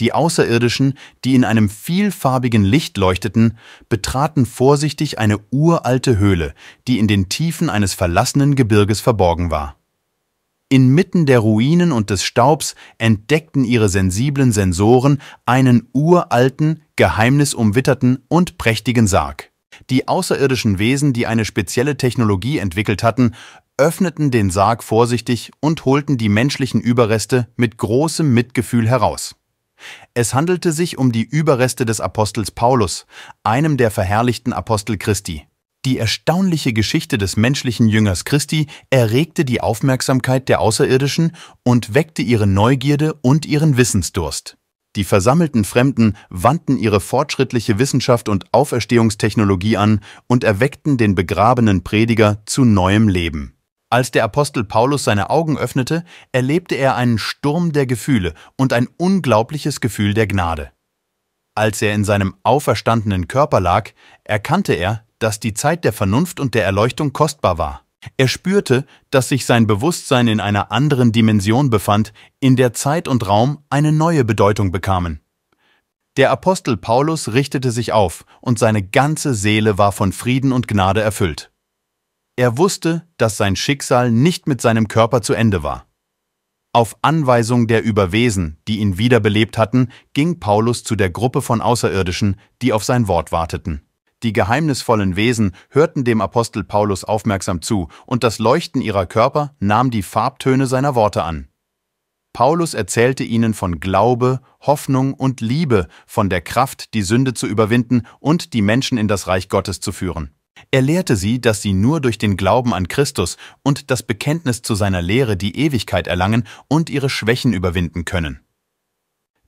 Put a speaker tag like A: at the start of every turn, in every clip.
A: Die Außerirdischen, die in einem vielfarbigen Licht leuchteten, betraten vorsichtig eine uralte Höhle, die in den Tiefen eines verlassenen Gebirges verborgen war. Inmitten der Ruinen und des Staubs entdeckten ihre sensiblen Sensoren einen uralten, geheimnisumwitterten und prächtigen Sarg. Die außerirdischen Wesen, die eine spezielle Technologie entwickelt hatten, öffneten den Sarg vorsichtig und holten die menschlichen Überreste mit großem Mitgefühl heraus. Es handelte sich um die Überreste des Apostels Paulus, einem der verherrlichten Apostel Christi. Die erstaunliche Geschichte des menschlichen Jüngers Christi erregte die Aufmerksamkeit der Außerirdischen und weckte ihre Neugierde und ihren Wissensdurst. Die versammelten Fremden wandten ihre fortschrittliche Wissenschaft und Auferstehungstechnologie an und erweckten den begrabenen Prediger zu neuem Leben. Als der Apostel Paulus seine Augen öffnete, erlebte er einen Sturm der Gefühle und ein unglaubliches Gefühl der Gnade. Als er in seinem auferstandenen Körper lag, erkannte er, dass die Zeit der Vernunft und der Erleuchtung kostbar war. Er spürte, dass sich sein Bewusstsein in einer anderen Dimension befand, in der Zeit und Raum eine neue Bedeutung bekamen. Der Apostel Paulus richtete sich auf und seine ganze Seele war von Frieden und Gnade erfüllt. Er wusste, dass sein Schicksal nicht mit seinem Körper zu Ende war. Auf Anweisung der Überwesen, die ihn wiederbelebt hatten, ging Paulus zu der Gruppe von Außerirdischen, die auf sein Wort warteten. Die geheimnisvollen Wesen hörten dem Apostel Paulus aufmerksam zu, und das Leuchten ihrer Körper nahm die Farbtöne seiner Worte an. Paulus erzählte ihnen von Glaube, Hoffnung und Liebe, von der Kraft, die Sünde zu überwinden und die Menschen in das Reich Gottes zu führen. Er lehrte sie, dass sie nur durch den Glauben an Christus und das Bekenntnis zu seiner Lehre die Ewigkeit erlangen und ihre Schwächen überwinden können.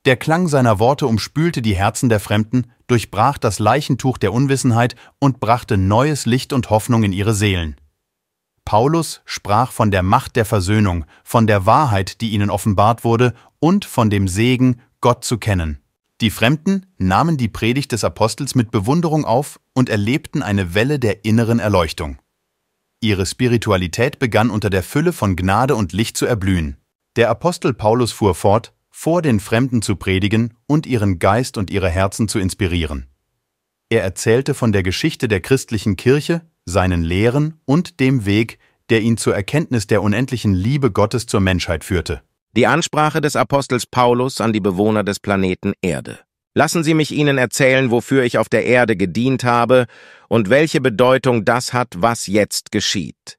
A: Der Klang seiner Worte umspülte die Herzen der Fremden, durchbrach das Leichentuch der Unwissenheit und brachte neues Licht und Hoffnung in ihre Seelen. Paulus sprach von der Macht der Versöhnung, von der Wahrheit, die ihnen offenbart wurde, und von dem Segen, Gott zu kennen. Die Fremden nahmen die Predigt des Apostels mit Bewunderung auf und erlebten eine Welle der inneren Erleuchtung. Ihre Spiritualität begann unter der Fülle von Gnade und Licht zu erblühen. Der Apostel Paulus fuhr fort, vor den Fremden zu predigen und ihren Geist und ihre Herzen zu inspirieren. Er erzählte von der Geschichte der christlichen Kirche, seinen Lehren und dem Weg, der ihn zur Erkenntnis der
B: unendlichen Liebe Gottes zur Menschheit führte. Die Ansprache des Apostels Paulus an die Bewohner des Planeten Erde. Lassen Sie mich Ihnen erzählen, wofür ich auf der Erde gedient habe und welche Bedeutung das hat, was jetzt geschieht.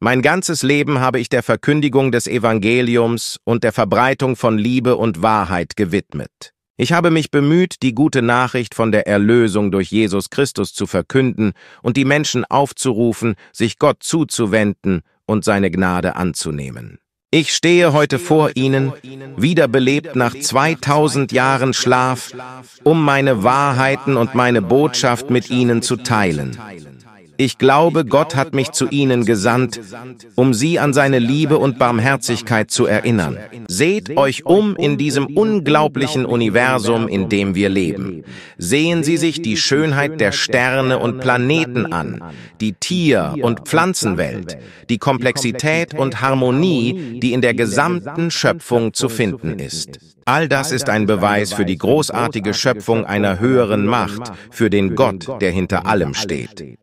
B: Mein ganzes Leben habe ich der Verkündigung des Evangeliums und der Verbreitung von Liebe und Wahrheit gewidmet. Ich habe mich bemüht, die gute Nachricht von der Erlösung durch Jesus Christus zu verkünden und die Menschen aufzurufen, sich Gott zuzuwenden und seine Gnade anzunehmen. Ich stehe heute vor Ihnen, wiederbelebt nach 2000 Jahren Schlaf, um meine Wahrheiten und meine Botschaft mit Ihnen zu teilen. Ich glaube, Gott hat mich zu ihnen gesandt, um sie an seine Liebe und Barmherzigkeit zu erinnern. Seht euch um in diesem unglaublichen Universum, in dem wir leben. Sehen Sie sich die Schönheit der Sterne und Planeten an, die Tier- und Pflanzenwelt, die Komplexität und Harmonie, die in der gesamten Schöpfung zu finden ist. All das ist ein Beweis für die großartige Schöpfung einer höheren Macht, für den Gott, der hinter allem steht.